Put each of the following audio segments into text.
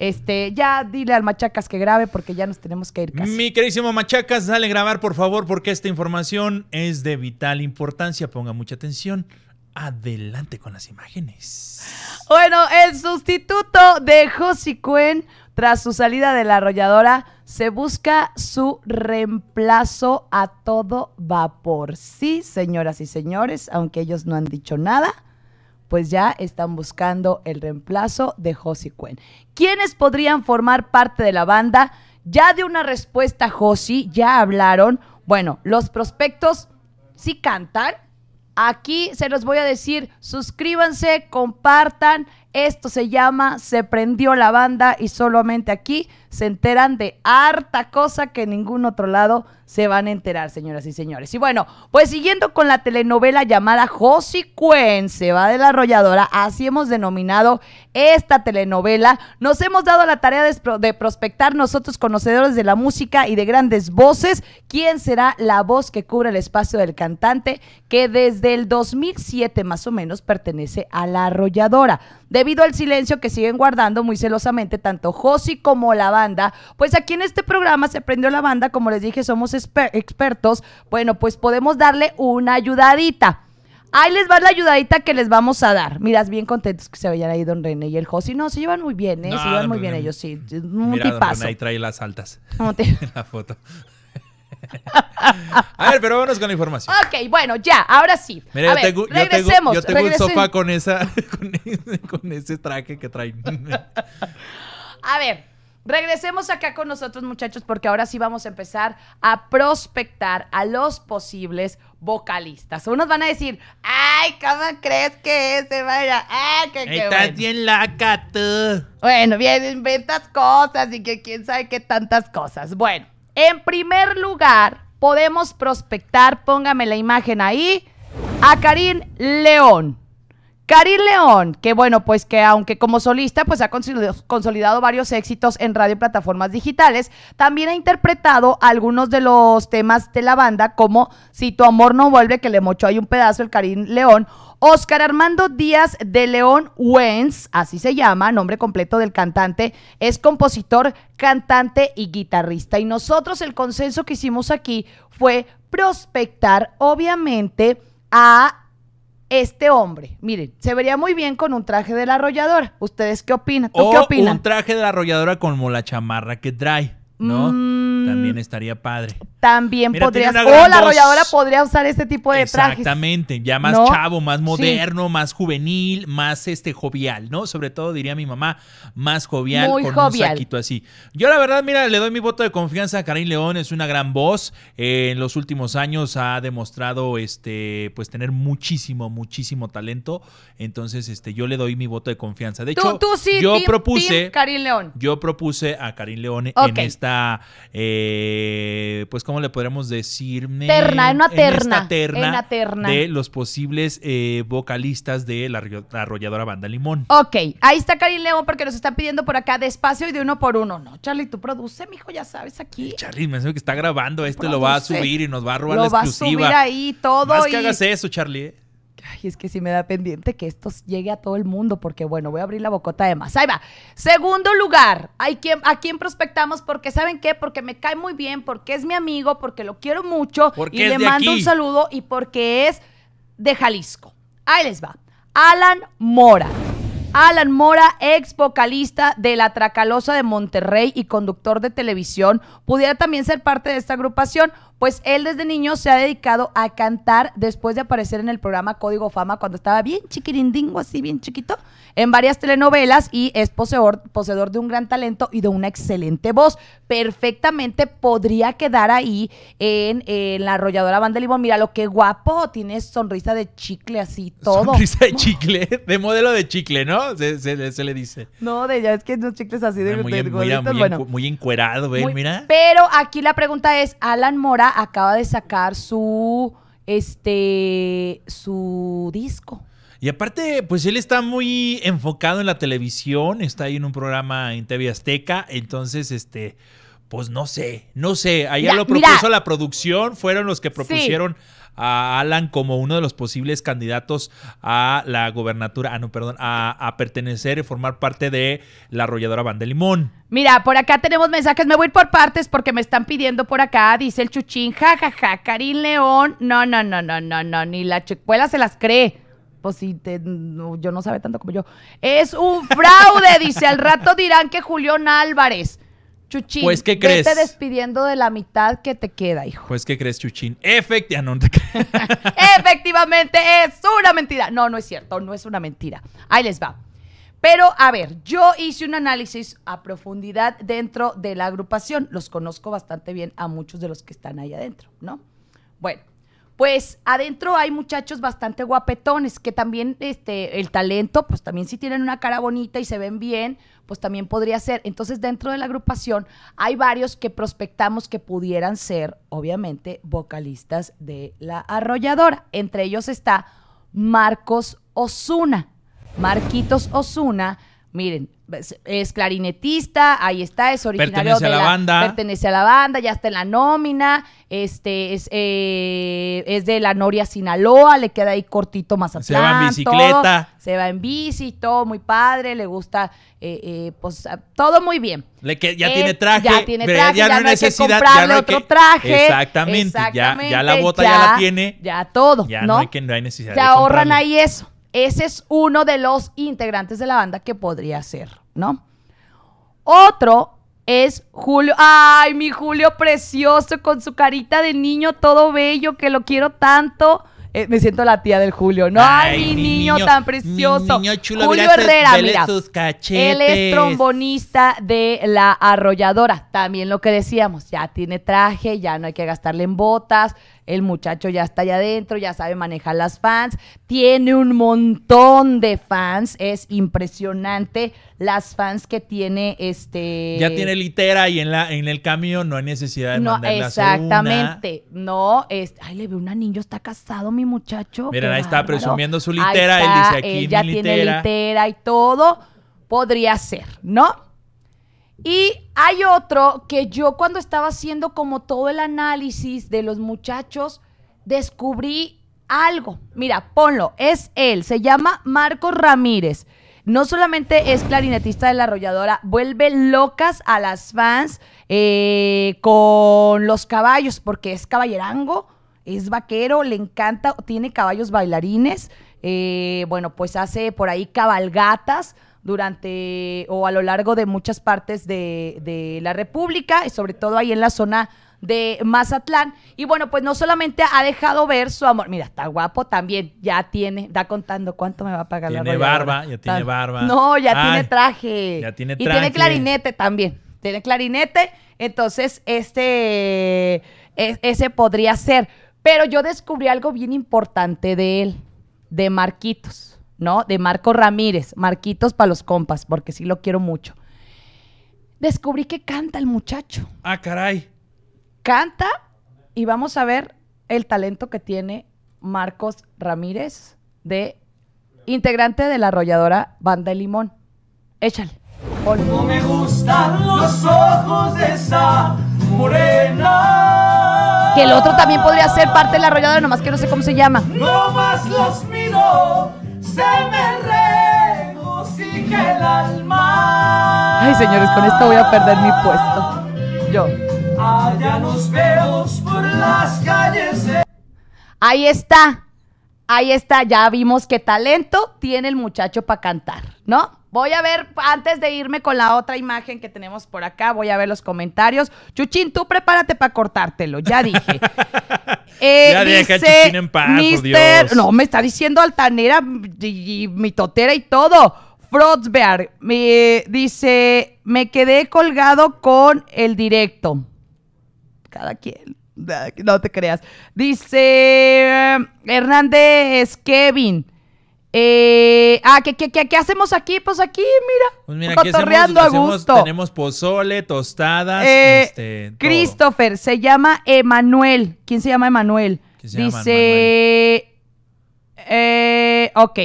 Este, ya dile al Machacas que grabe porque ya nos tenemos que ir casi. Mi queridísimo Machacas, dale grabar por favor porque esta información es de vital importancia. Ponga mucha atención. Adelante con las imágenes. Bueno, el sustituto de Cuen, tras su salida de la arrolladora se busca su reemplazo a todo vapor. Sí, señoras y señores, aunque ellos no han dicho nada, pues ya están buscando el reemplazo de Josie Quen. ¿Quiénes podrían formar parte de la banda? Ya de una respuesta Josie, ya hablaron. Bueno, los prospectos sí cantan. Aquí se los voy a decir, suscríbanse, compartan, esto se llama Se prendió la banda y solamente aquí se enteran de harta cosa que en ningún otro lado se van a enterar, señoras y señores. Y bueno, pues siguiendo con la telenovela llamada se va de la arrolladora, así hemos denominado esta telenovela. Nos hemos dado la tarea de, de prospectar nosotros, conocedores de la música y de grandes voces, quién será la voz que cubre el espacio del cantante que desde el 2007 más o menos pertenece a la arrolladora. De debido al silencio que siguen guardando muy celosamente tanto Josi como la banda. Pues aquí en este programa se prendió la banda, como les dije, somos expertos. Bueno, pues podemos darle una ayudadita. Ahí les va la ayudadita que les vamos a dar. Miras, bien contentos que se vayan ahí Don René y el Josi. No, se llevan muy bien, ¿eh? se llevan muy bien ellos, sí. Un tipazo. ahí trae las altas. Te... la foto a ver, pero vámonos con la información. Ok, bueno, ya, ahora sí. a regresemos, yo, tengo, yo un sofá con, esa, con, ese, traje que traen. a ver, Regresemos acá con nosotros muchachos porque ahora sí vamos a empezar a prospectar a los posibles vocalistas. Unos van a decir, ay, ¿cómo crees que ese vaya? Ay, ah, qué que Estás bien laca tú. Bueno, bien, inventas cosas y que quién sabe qué tantas cosas. Bueno, en primer lugar, podemos prospectar, póngame la imagen ahí, a Karim León. Karim León, que bueno, pues que aunque como solista, pues ha consolidado varios éxitos en radio y plataformas digitales, también ha interpretado algunos de los temas de la banda, como Si tu amor no vuelve, que le mochó ahí un pedazo el Karim León, Oscar Armando Díaz de León Wenz, así se llama, nombre completo del cantante, es compositor, cantante y guitarrista. Y nosotros el consenso que hicimos aquí fue prospectar, obviamente, a este hombre. Miren, se vería muy bien con un traje de la arrolladora. ¿Ustedes qué opinan? ¿Tú qué opinan? Un traje de la arrolladora como la chamarra que trae, ¿no? Mm, también mm. estaría padre. También podrías. O la arrolladora podría usar este tipo de trajes. Exactamente, ya más chavo, más moderno, más juvenil, más este jovial, ¿no? Sobre todo diría mi mamá, más jovial Muy con un saquito así. Yo la verdad, mira, le doy mi voto de confianza a Karim León, es una gran voz. Eh, en los últimos años ha demostrado este pues tener muchísimo, muchísimo talento. Entonces, este, yo le doy mi voto de confianza. De hecho, yo propuse. Karin León. Yo propuse a Karim León en esta eh, eh, pues, ¿cómo le podríamos decir? Terna, en una terna. de los posibles eh, vocalistas de la arrolladora banda Limón. Ok, ahí está Karin León porque nos está pidiendo por acá despacio y de uno por uno. No, Charlie, tú produce, mijo, ya sabes aquí. Charlie, me hace que está grabando esto lo va a subir y nos va a robar la exclusiva. va a subir ahí todo. Más que hagas eso, Charlie. ¿eh? Ay, es que sí me da pendiente que esto llegue a todo el mundo, porque bueno, voy a abrir la bocota de más. Ahí va. Segundo lugar, hay quien, a quien prospectamos porque, ¿saben qué? Porque me cae muy bien, porque es mi amigo, porque lo quiero mucho porque y le mando un saludo y porque es de Jalisco. Ahí les va. Alan Mora. Alan Mora, ex vocalista de La Tracalosa de Monterrey y conductor de televisión, pudiera también ser parte de esta agrupación pues él desde niño se ha dedicado a cantar después de aparecer en el programa Código Fama cuando estaba bien chiquirindingo, así bien chiquito, en varias telenovelas y es poseedor, poseedor de un gran talento y de una excelente voz. Perfectamente podría quedar ahí en, la arrolladora Banda Limón. Mira lo que guapo, tiene sonrisa de chicle así todo. Sonrisa de chicle, de modelo de chicle, ¿no? Se, le dice. No, de ya es que no chicles así de, muy, de muy, muy, encuerado, ¿eh? Mira. Pero aquí la pregunta es, Alan Mora acaba de sacar su este su disco. Y aparte, pues él está muy enfocado en la televisión, está ahí en un programa en TV Azteca, entonces este pues no sé, no sé, allá lo propuso la producción, fueron los que propusieron a Alan como uno de los posibles candidatos a la gobernatura, ah, no, perdón, a, pertenecer y formar parte de la arrolladora Bande Limón. Mira, por acá tenemos mensajes, me voy ir por partes porque me están pidiendo por acá, dice el chuchín, jajaja, ja, ja, Karim León, no, no, no, no, no, no, ni la chicuela se las cree pues si yo no sabe tanto como yo. Es un fraude, dice. Al rato dirán que Julián Álvarez. Chuchín, pues, ¿qué crees? Te despidiendo de la mitad que te queda, hijo. Pues, ¿qué crees, Chuchín? Efectivamente. Ah, Efectivamente, es una mentira. No, no es cierto, no es una mentira. Ahí les va. Pero, a ver, yo hice un análisis a profundidad dentro de la agrupación. Los conozco bastante bien a muchos de los que están ahí adentro, ¿no? Bueno, pues adentro hay muchachos bastante guapetones que también, este, el talento, pues también si tienen una cara bonita y se ven bien, pues también podría ser. Entonces, dentro de la agrupación hay varios que prospectamos que pudieran ser, obviamente, vocalistas de la arrolladora. Entre ellos está Marcos Osuna. Marquitos Osuna Miren, es, clarinetista, ahí está, es originario pertenece de a la, banda. Pertenece a la banda, ya está en la nómina, este es, eh, es de la Noria Sinaloa, le queda ahí cortito Mazatlán. Se va en bicicleta. se va en bici, todo muy padre, le gusta, eh, eh, pues todo muy bien. Le ya tiene traje. Ya tiene traje, ya, no, hay otro traje. Exactamente, ya, ya, la bota ya, la tiene. Ya todo, ya ¿no? hay, que, no hay necesidad Se ahorran ahí eso. Ese es uno de los integrantes de la banda que podría ser, ¿no? Otro es Julio. Ay, mi Julio precioso, con su carita de niño todo bello, que lo quiero tanto. Eh, me siento la tía del Julio, ¿no? Ay, mi, niño, tan precioso. Julio Herrera, mira. Él es trombonista de la arrolladora. También lo que decíamos, ya tiene traje, ya no hay que gastarle en botas. El muchacho ya está allá adentro, ya sabe manejar las fans, tiene un montón de fans, es impresionante las fans que tiene este... Ya tiene litera y en, la, en el camión no hay necesidad de no, Exactamente, no, es... ay, le veo un anillo, está casado mi muchacho. Miren, ahí está presumiendo su litera, él dice aquí. ya tiene litera y todo, podría ser, ¿no? Y hay otro que yo cuando estaba haciendo como todo el análisis de los muchachos, descubrí algo. Mira, ponlo, es él, se llama Marcos Ramírez. No solamente es clarinetista de la arrolladora, vuelve locas a las fans eh, con los caballos, porque es caballerango, es vaquero, le encanta, tiene caballos bailarines, eh, bueno, pues hace por ahí cabalgatas durante o a lo largo de muchas partes de, la República y sobre todo ahí en la zona de Mazatlán. Y bueno, pues no solamente ha dejado ver su amor, mira, está guapo también, ya tiene, da contando cuánto me va a pagar tiene la barba, ya tiene barba. No, ya tiene traje. Ya tiene traje. Y tiene clarinete también. Tiene clarinete, entonces este e, ese podría ser, pero yo descubrí algo bien importante de él, de Marquitos. ¿no? De Marco Ramírez, Marquitos para los compas, porque sí lo quiero mucho. Descubrí que canta el muchacho. Ah, caray. Canta y vamos a ver el talento que tiene Marcos Ramírez de integrante de la arrolladora Banda de Limón. Échale. No me gustan los ojos de esa morena. Que el otro también podría ser parte de la arrolladora, nomás que no sé cómo se llama. No más los miro se me regocija el alma. Ay, señores, con esto voy a perder mi puesto. Yo. Allá nos vemos por las calles. Ahí está ahí está, ya vimos qué talento tiene el muchacho para cantar, ¿no? Voy a ver, antes de irme con la otra imagen que tenemos por acá, voy a ver los comentarios. Chuchín, tú prepárate para cortártelo, ya dije. Eh, ya dice, Chuchín en paz, oh Dios. No, me está diciendo altanera y, mi mitotera y todo. Frotsberg, me dice, me quedé colgado con el directo. Cada quien. No te creas. Dice eh, Hernández Kevin. Eh, ah, ¿qué, qué, qué, hacemos aquí? Pues aquí, mira. Pues a gusto. tenemos pozole, tostadas. Eh, este, Christopher, se llama Emanuel. ¿Quién se llama Emanuel? Dice. Llama Eh, ok.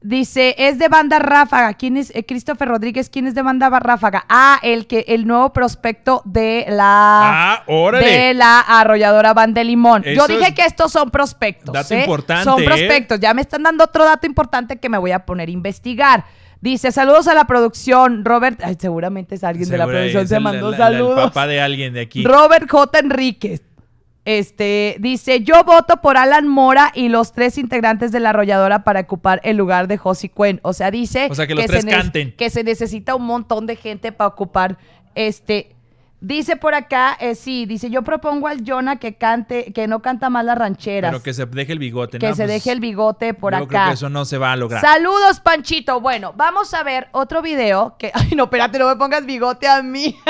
Dice, es de banda Ráfaga. ¿Quién es? Eh, Christopher Rodríguez, ¿quién es de banda Ráfaga? Ah, el que, el nuevo prospecto de la ah, de la arrolladora Banda Limón. Yo dije que estos son prospectos. Dato ¿eh? importante. Son ¿eh? prospectos. Ya me están dando otro dato importante que me voy a poner a investigar. Dice, saludos a la producción, Robert. seguramente es alguien de la producción, se mandó saludos. El papá de alguien de aquí. Robert J. Enríquez. Este, dice, yo voto por Alan Mora y los tres integrantes de la arrolladora para ocupar el lugar de Josy Cuen. O sea, dice que, se canten. que se necesita un montón de gente para ocupar este. Dice por acá, eh, sí, dice, yo propongo al Jonah que cante, que no canta más las rancheras. Pero que se deje el bigote. Que se deje el bigote por yo acá. Creo que eso no se va a lograr. Saludos, Panchito. Bueno, vamos a ver otro video que... Ay, no, espérate, no me pongas bigote a mí.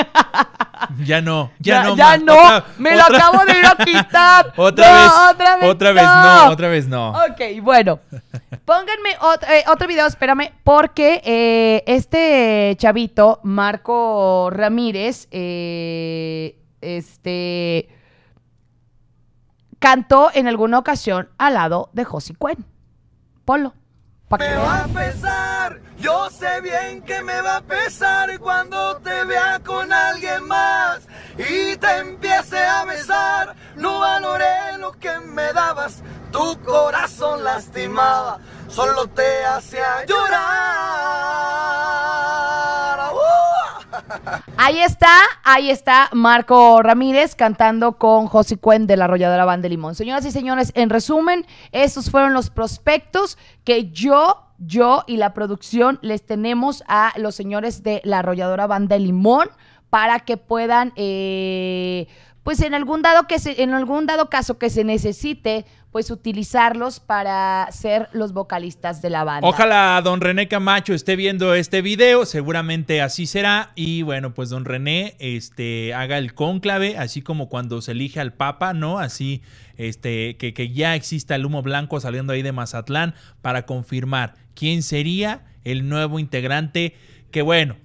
Ya no, ya, no. Ya no, me lo acabo de ir a quitar. otra, vez, otra vez. no. otra vez no. Ok, bueno. Pónganme eh, otro, video, espérame, porque eh, este chavito, Marco Ramírez, eh, este cantó en alguna ocasión al lado de Josie Cuen. Polo. Me va a pesar, yo sé bien que me va a pesar cuando te vea con alguien más y te empiece a besar. No valoré lo que me dabas, tu corazón lastimaba, solo te hacía llorar. Ahí está, ahí está Marco Ramírez cantando con José Cuen de la Arrolladora Banda Limón. Señoras y señores, en resumen, estos fueron los prospectos que yo yo y la producción les tenemos a los señores de la arrolladora Banda Limón para que puedan eh, pues en algún dado que en algún dado caso que se necesite, pues utilizarlos para ser los vocalistas de la banda. Ojalá don René Camacho esté viendo este video, seguramente así será y bueno, pues don René este haga el cónclave, así como cuando se elige al papa, ¿no? Así este que, que ya exista el humo blanco saliendo ahí de Mazatlán para confirmar quién sería el nuevo integrante que bueno,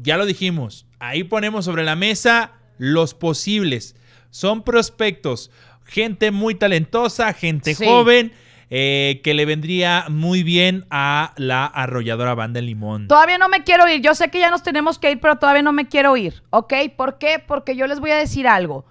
ya lo dijimos, ahí ponemos sobre la mesa los posibles son prospectos, gente muy talentosa, gente joven. Eh, que le vendría muy bien a la arrolladora Banda Limón. Todavía no me quiero ir. Yo sé que ya nos tenemos que ir, pero todavía no me quiero ir. ¿Ok? ¿Por qué? Porque yo les voy a decir algo.